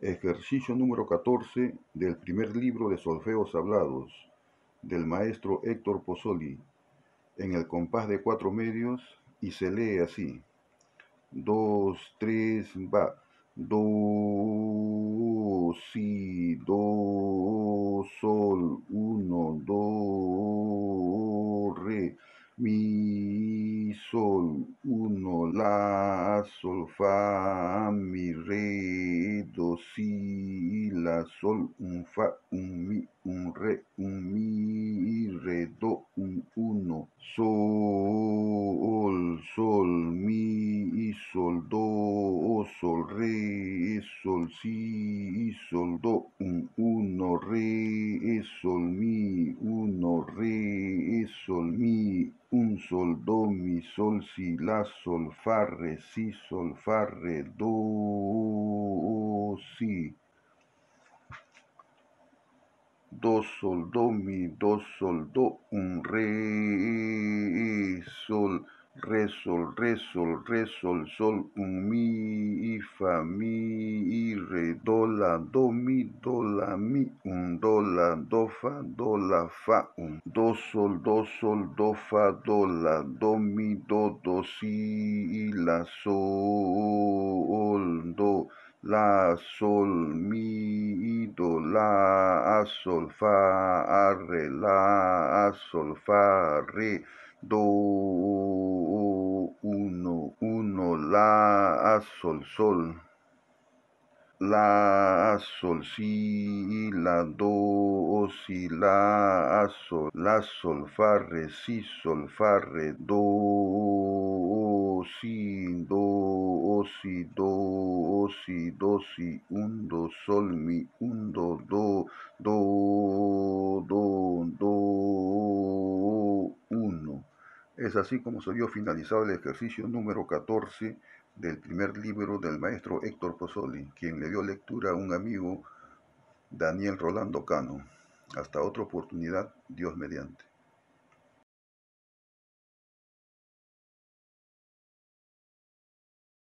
Ejercicio número 14 del primer libro de Solfeos Hablados del maestro Héctor Pozzoli en el compás de cuatro medios y se lee así. Dos, tres, va. Do, si, do, sol, uno, do, re, mi, sol, uno, la, sol, fa, mi, re, do, si, la, sol, un, fa, un, mi, un, re, un, mi, re, do, un, uno, sol, sol, mi, sol, do, sol, re, e, sol, si, sol, do, un, uno, re, e, sol, mi, uno, re, e, sol, mi, un, sol, do, mi, sol, si, la, sol, fa, re, si, sol, fa, re, do, si. Do, sol, do, mi, do, sol, do, un, re, sol, re, sol, re, sol, re, sol, sol, un, mi, fa, mi, re, do, la, do, mi, do, la, mi, un, do, la, do, fa, do, la, fa, un, do, sol, do, sol, do, fa, do, la, do, mi, do, do, si, y la, sol la, sol, mi, do, la, a, sol, fa, re, la, sol, fa, re, do, uno, uno, la, sol, sol, la, sol, si, la, do, si, la, sol, la, sol, fa, re, si, sol, fa, re, do, si, do, si, do, si, un, do, sol, mi, un, do, do, do, do, uno. Es así como se vio finalizado el ejercicio número 14 del primer libro del maestro Héctor Pozzoli, quien le dio lectura a un amigo, Daniel Rolando Cano. Hasta otra oportunidad, Dios mediante.